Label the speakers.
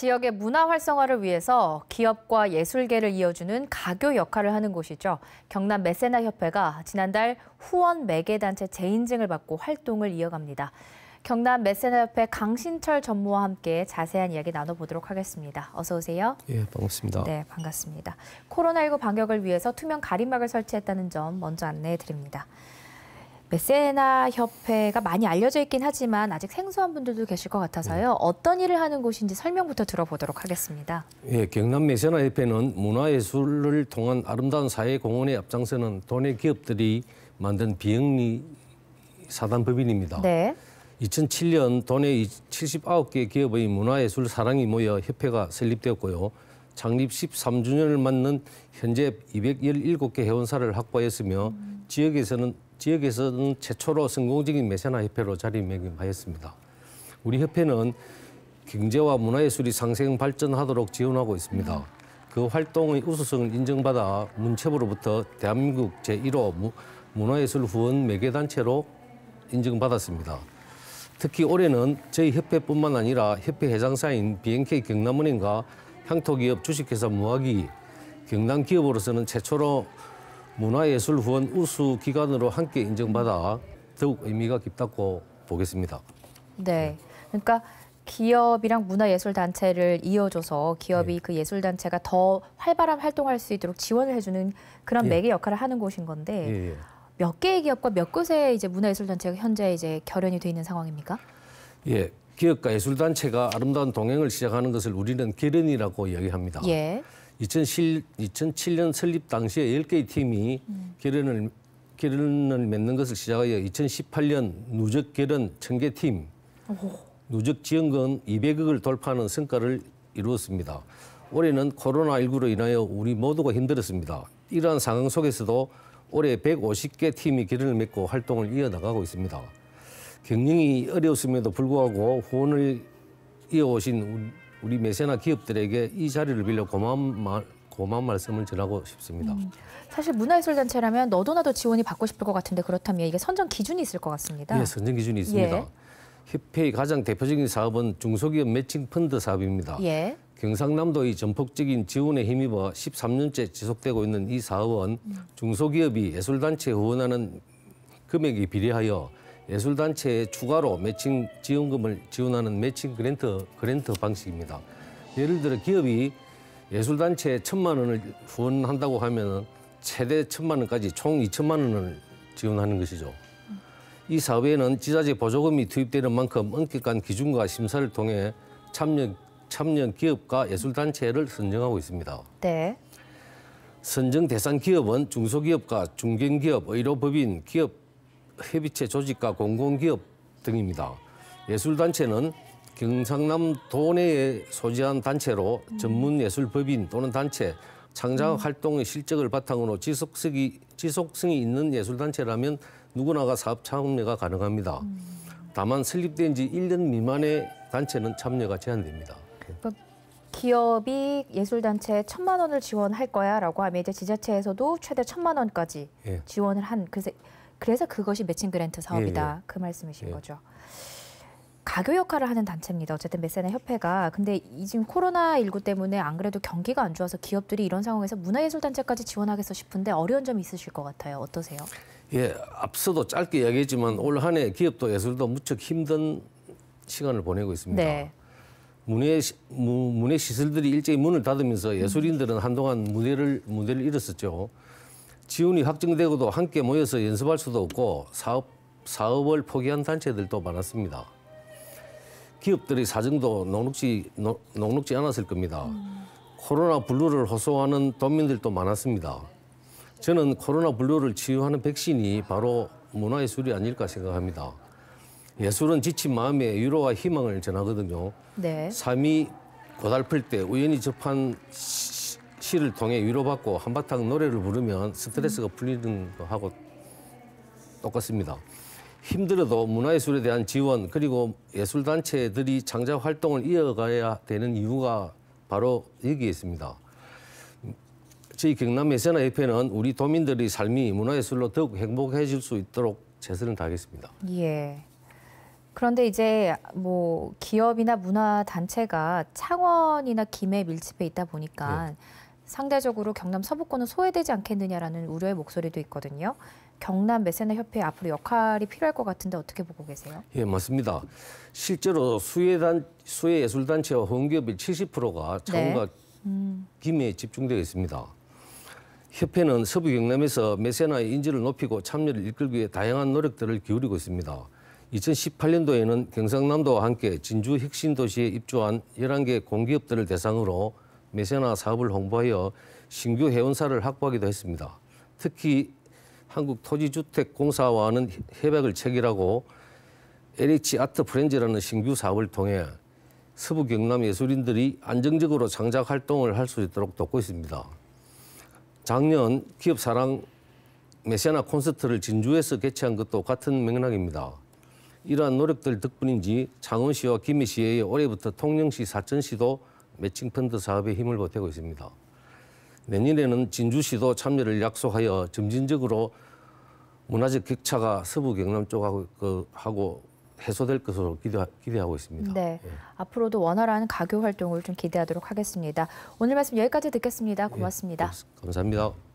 Speaker 1: 지역의 문화 활성화를 위해서 기업과 예술계를 이어주는 가교 역할을 하는 곳이죠. 경남 메세나 협회가 지난달 후원 매개 단체 재인증을 받고 활동을 이어갑니다. 경남 메세나 협회 강신철 전무와 함께 자세한 이야기 나눠보도록 하겠습니다. 어서 오세요. 예, 반갑습니다. 네, 반갑습니다. 코로나19 방역을 위해서 투명 가림막을 설치했다는 점 먼저 안내해 드립니다. 메세나 협회가 많이 알려져 있긴 하지만 아직 생소한 분들도 계실 것 같아서요. 음. 어떤 일을 하는 곳인지 설명부터 들어보도록 하겠습니다.
Speaker 2: 예, 경남 메세나 협회는 문화예술을 통한 아름다운 사회 공헌에 앞장서는 돈의 기업들이 만든 비영리 사단법인입니다. 네. 2007년 돈의 79개 기업의 문화예술 사랑이 모여 협회가 설립되었고요. 창립 13주년을 맞는 현재 217개 회원사를 확보했으며 음. 지역에서는 지역에서는 최초로 성공적인 메세나 협회로 자리매김하였습니다. 우리 협회는 경제와 문화예술이 상생 발전하도록 지원하고 있습니다. 그 활동의 우수성을 인정받아 문체부로부터 대한민국 제1호 문화예술 후원 매개단체로 인정받았습니다 특히 올해는 저희 협회뿐만 아니라 협회 회장사인 BNK 경남은행과 향토기업 주식회사 무화기 경남 기업으로서는 최초로 문화예술 후원 우수 기관으로 함께 인정받아 더욱 의미가 깊다고 보겠습니다.
Speaker 1: 네. 그러니까 기업이랑 문화예술 단체를 이어줘서 기업이 네. 그 예술 단체가 더 활발한 활동할 수 있도록 지원을 해주는 그런 예. 매개 역할을 하는 곳인 건데 예. 예. 몇 개의 기업과 몇 곳의 이제 문화예술 단체가 현재 이제 결연이 돼 있는 상황입니까?
Speaker 2: 예, 기업과 예술 단체가 아름다운 동행을 시작하는 것을 우리는 결연이라고 이야기합니다. 예. 2007, 2007년 설립 당시에 10개의 팀이 음. 결연을, 결연을 맺는 것을 시작하여 2018년 누적 결연 1000개 팀, 오. 누적 지원금 200억을 돌파하는 성과를 이루었습니다. 올해는 코로나19로 인하여 우리 모두가 힘들었습니다. 이러한 상황 속에서도 올해 150개 팀이 결연을 맺고 활동을 이어나가고 있습니다. 경영이 어려웠음에도 불구하고 후원을 이어오신 우리 매세나 기업들에게 이 자리를 빌려 고마운 말, 고마운 말씀을 전하고 싶습니다.
Speaker 1: 음, 사실 문화예술단체라면 너도나도 지원이 받고 싶을 것 같은데 그렇다면 이게 선정 기준이 있을 것 같습니다. 예,
Speaker 2: 선정 기준이 있습니다. 예. 협회의 가장 대표적인 사업은 중소기업 매칭 펀드 사업입니다. 예. 경상남도의 전폭적인 지원에 힘입어 13년째 지속되고 있는 이 사업은 음. 중소기업이 예술단체에 후원하는 금액이 비례하여 예술단체에 추가로 매칭 지원금을 지원하는 매칭 그랜트, 그랜트 방식입니다. 예를 들어 기업이 예술단체에 천만 원을 후원한다고 하면 최대 천만 원까지 총 2천만 원을 지원하는 것이죠. 이 사업에는 지자체 보조금이 투입되는 만큼 엄격한 기준과 심사를 통해 참여, 참여 기업과 예술단체를 선정하고 있습니다. 네. 선정 대상 기업은 중소기업과 중견기업, 의료법인, 기업 협의체 조직과 공공기업 등입니다. 예술단체는 경상남 도내에 소재한 단체로 전문 예술법인 또는 단체, 창작 음. 활동의 실적을 바탕으로 지속성이, 지속성이 있는 예술단체라면 누구나가 사업 참여가 가능합니다. 음. 다만 설립된 지 1년 미만의 단체는 참여가 제한됩니다. 그러니까
Speaker 1: 기업이 예술단체에 천만 원을 지원할 거야 라고 하면 이제 지자체에서도 최대 천만 원까지 예. 지원을 한. 그래서 그래서 그것이 매칭 그랜트 사업이다. 예, 예, 그 말씀이신 예. 거죠. 가교 역할을 하는 단체입니다. 어쨌든 메세나 협회가 근데 이 지금 코로나 19 때문에 안 그래도 경기가 안 좋아서 기업들이 이런 상황에서 문화예술 단체까지 지원하겠어 싶은데 어려운 점이 있으실 것 같아요. 어떠세요?
Speaker 2: 예, 앞서도 짧게 이야기했지만 올한해 기업도 예술도 무척 힘든 시간을 보내고 있습니다. 네. 문예 문예 시설들이 일제히 문을 닫으면서 예술인들은 한동안 무대를 무대를 잃었었죠. 지원이 확정되고도 함께 모여서 연습할 수도 없고 사업, 사업을 포기한 단체들도 많았습니다. 기업들의 사정도 녹록지, 녹록지 않았을 겁니다. 음. 코로나 블루를 호소하는 도민들도 많았습니다. 저는 코로나 블루를 치유하는 백신이 바로 문화예술이 아닐까 생각합니다. 예술은 지친 마음에 위로와 희망을 전하거든요. 네. 삶이 고달플 때 우연히 접한 시를 통해 위로받고 한바탕 노래를 부르면 스트레스가 음. 풀리는 거하고 똑같습니다. 힘들어도 문화예술에 대한 지원 그리고 예술단체들이 창작 활동을 이어가야 되는 이유가 바로 여기에 있습니다. 저희 경남 예세나 협회는 우리 도민들의 삶이 문화예술로 더욱 행복해질 수 있도록 최선을 다하겠습니다.
Speaker 1: 예. 그런데 이제 뭐 기업이나 문화 단체가 창원이나 김해 밀집해 있다 보니까 예. 상대적으로 경남 서부권은 소외되지 않겠느냐라는 우려의 목소리도 있거든요. 경남 메세나 협회 앞으로 역할이 필요할 것 같은데 어떻게 보고 계세요?
Speaker 2: 예, 맞습니다. 실제로 수혜단 수혜 예술 단체와 홍기업의 70%가 자과 네. 음. 기에 집중되어 있습니다. 협회는 서부 경남에서 메세나의 인지를 높이고 참여를 이끌기 위해 다양한 노력들을 기울이고 있습니다. 2018년도에는 경상남도와 함께 진주 혁신도시에 입주한 11개 공기업들을 대상으로 메세나 사업을 홍보하여 신규 회원사를 확보하기도 했습니다. 특히 한국토지주택공사와는 협약을 체결하고 LH 아트 프렌즈라는 신규 사업을 통해 서부 경남 예술인들이 안정적으로 창작 활동을 할 수 있도록 돕고 있습니다. 작년 기업 사랑 메시나 콘서트를 진주에서 개최한 것도 같은 맥락입니다. 이러한 노력들 덕분인지 창원시와 김해시에 올해부터 통영시, 사천시도 매칭 펀드 사업에 힘을 보태고 있습니다. 내년에는 진주시도 참여를 약속하여 점진적으로 문화적 격차가 서부 경남 쪽하고 하고 해소될 것으로 기대하, 고 있습니다.
Speaker 1: 네, 예. 앞으로도 원활한 가교 활동을 좀 기대하도록 하겠습니다. 오늘 말씀 여기까지 듣겠습니다. 고맙습니다.
Speaker 2: 예, 감사합니다.